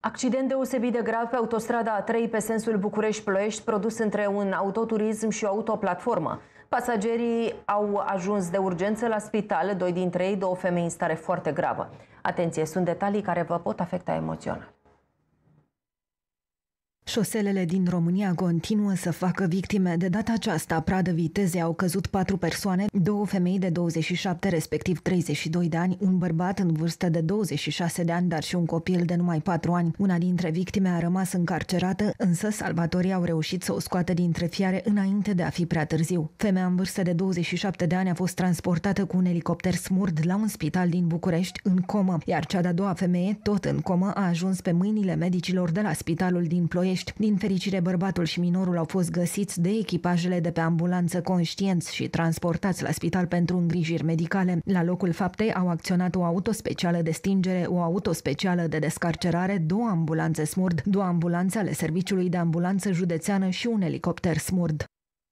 Accident deosebit de grav pe autostrada A3 pe sensul București-Ploiești, produs între un autoturism și o autoplatformă. Pasagerii au ajuns de urgență la spital, doi dintre ei, două femei în stare foarte gravă. Atenție, sunt detalii care vă pot afecta emoțional. Șoselele din România continuă să facă victime. De data aceasta, pradă viteze au căzut patru persoane, două femei de 27, respectiv 32 de ani, un bărbat în vârstă de 26 de ani, dar și un copil de numai 4 ani. Una dintre victime a rămas încarcerată, însă salvatorii au reușit să o scoată dintre fiare înainte de a fi prea târziu. Femeia în vârstă de 27 de ani a fost transportată cu un elicopter smurd la un spital din București în comă, iar cea de-a doua femeie, tot în comă, a ajuns pe mâinile medicilor de la spitalul din Ploiești Ploiești. Din fericire, bărbatul și minorul au fost găsiți de echipajele de pe ambulanță conștienți și transportați la spital pentru îngrijiri medicale. La locul faptei au acționat o auto specială de stingere, o auto specială de descarcerare, două ambulanțe smurd, două ambulanțe ale Serviciului de Ambulanță Județeană și un elicopter smurd.